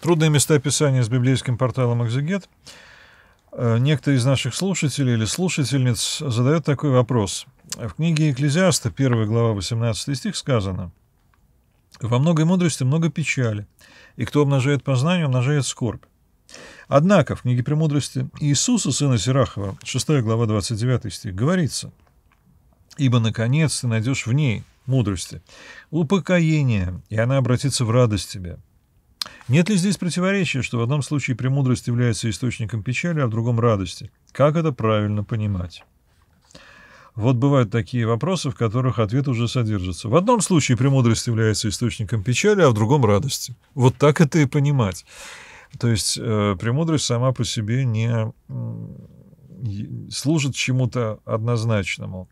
Трудные места описания с библейским порталом «Экзегет». Э, Некто из наших слушателей или слушательниц задает такой вопрос. В книге «Экклезиаста», 1 глава, 18 стих, сказано «Во многой мудрости много печали, и кто умножает познание, умножает скорбь». Однако в книге «Премудрости» Иисуса, сына Сирахова, 6 глава, 29 стих, говорится «Ибо, наконец, ты найдешь в ней мудрости, упокоение, и она обратится в радость тебе». Нет ли здесь противоречия, что в одном случае премудрость является источником печали, а в другом — радости? Как это правильно понимать? Вот бывают такие вопросы, в которых ответ уже содержится. В одном случае премудрость является источником печали, а в другом — радости. Вот так это и понимать. То есть э, премудрость сама по себе не э, служит чему-то однозначному.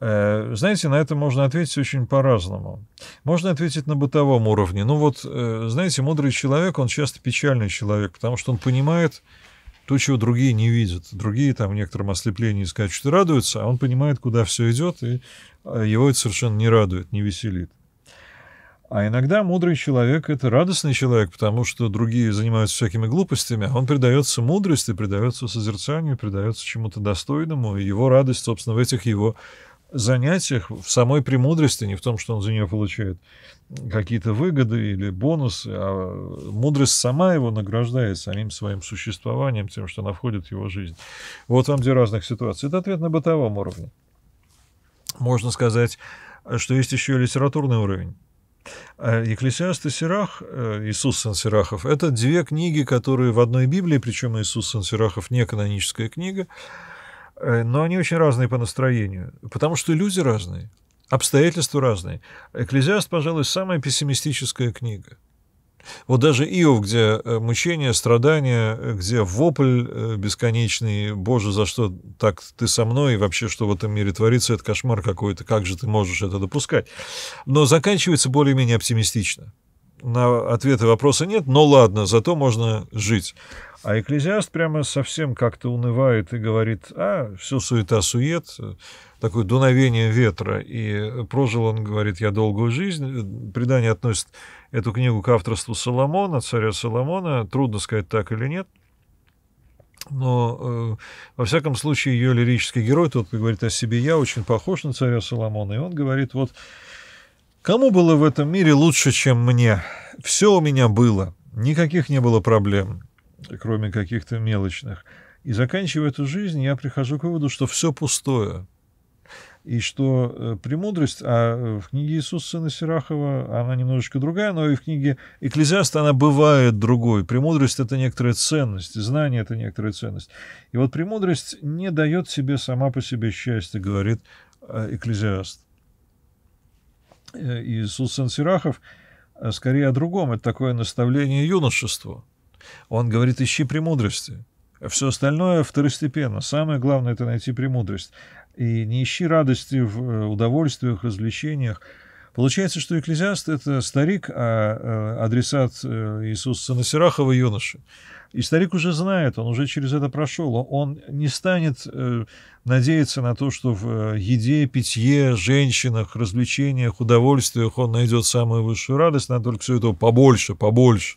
Э, знаете, на это можно ответить очень по-разному. Можно ответить на бытовом уровне. Ну вот, э, знаете, мудрый человек, он часто печальный человек, потому что он понимает то, чего другие не видят. Другие там в некотором ослеплении скачут и радуются, а он понимает, куда все идет, и э, его это совершенно не радует, не веселит. А иногда мудрый человек — это радостный человек, потому что другие занимаются всякими глупостями, а он предается мудрости, предается созерцанию, предается чему-то достойному, и его радость, собственно, в этих его занятиях, в самой премудрости, не в том, что он за нее получает какие-то выгоды или бонусы, а мудрость сама его награждает самим своим существованием, тем, что она входит в его жизнь. Вот вам две разных ситуации. Это ответ на бытовом уровне. Можно сказать, что есть еще и литературный уровень. Екклесиаст а и Сирах, э, Иисус Сирахов. это две книги, которые в одной Библии, причем Иисус Сирахов не каноническая книга, Э, но они очень разные по настроению, потому что люди разные, обстоятельства разные. «Экклезиаст», пожалуй, самая пессимистическая книга. Вот даже Иов, где э, мучение, страдания, э, где вопль бесконечный, «Боже, за что так ты со мной?» и вообще, что в этом мире творится, это кошмар какой-то, как же ты можешь это допускать? Но заканчивается более-менее оптимистично на ответы вопроса нет, но ладно, зато можно жить. А экклезиаст прямо совсем как-то унывает и говорит, а, все суета-сует, такое дуновение ветра. И прожил он, говорит, я долгую жизнь. Предание относит эту книгу к авторству Соломона, царя Соломона. Трудно сказать, так или нет. Но, э, во всяком случае, ее лирический герой, тот, кто говорит о себе, я очень похож на царя Соломона. И он говорит, вот Кому было в этом мире лучше, чем мне? Все у меня было. Никаких не было проблем, кроме каких-то мелочных. И заканчивая эту жизнь, я прихожу к выводу, что все пустое. И что э, премудрость, а э, в книге Иисуса сына Сирахова она немножечко другая, но и в книге Экклезиаста она бывает другой. Премудрость — это некоторая ценность, знание — это некоторая ценность. И вот премудрость не дает себе сама по себе счастья, говорит э, Экклезиаст. Э, и Сулсан Сирахов а скорее о другом. Это такое наставление юношеству. Он говорит, ищи премудрости. А Все остальное второстепенно. Самое главное — это найти премудрость. И не ищи радости в э, удовольствиях, развлечениях, Получается, что экклезиаст — это старик, а э, адресат э, Иисуса Насирахова — юноша. И старик уже знает, он уже через это прошел. Он не станет э, надеяться на то, что в еде, питье, женщинах, развлечениях, удовольствиях он найдет самую высшую радость. Надо только все это побольше, побольше.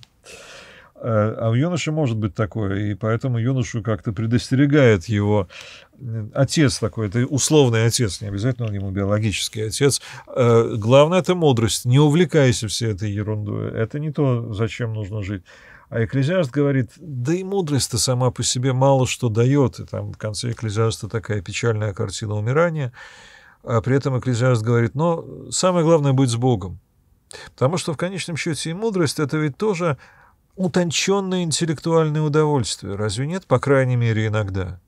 Э, а у юноши может быть такое, и поэтому юношу как-то предостерегает его э, отец такой, это условный отец, не обязательно он ему биологический отец. Э, главное – это мудрость. Не увлекайся всей этой ерундой. Это не то, зачем нужно жить. А Экклезиаст говорит, да и мудрость-то сама по себе мало что дает. И там в конце Экклезиаста такая печальная картина умирания. А при этом Экклезиаст говорит, но самое главное – быть с Богом. Потому что в конечном счете и мудрость – это ведь тоже утонченное интеллектуальное удовольствие, разве нет, по крайней мере, иногда?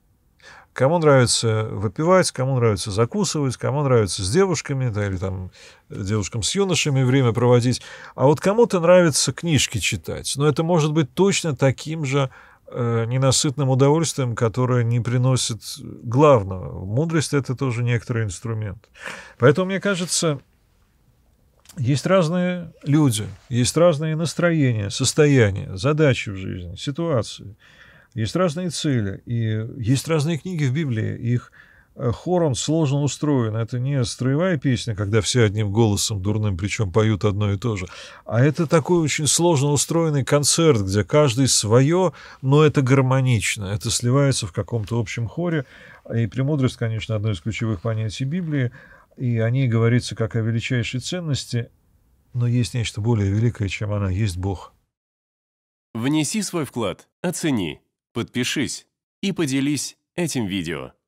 Кому нравится выпивать, кому нравится закусывать, кому нравится с девушками, да, или там э, девушкам с юношами время проводить. А вот кому-то нравится книжки читать. Но это может быть точно таким же э, ненасытным удовольствием, которое не приносит э, главного. Мудрость — это тоже некоторый инструмент. Поэтому, мне кажется, есть разные люди, есть разные настроения, состояния, задачи в жизни, ситуации. Есть разные цели, и есть разные книги в Библии, их э, хором сложно устроен. Это не строевая песня, когда все одним голосом дурным, причем поют одно и то же, а это такой очень сложно устроенный концерт, где каждый свое, но это гармонично, это сливается в каком-то общем хоре. И премудрость, конечно, одно из ключевых понятий Библии и о ней говорится как о величайшей ценности, но есть нечто более великое, чем она, есть Бог. Внеси свой вклад, оцени, подпишись и поделись этим видео.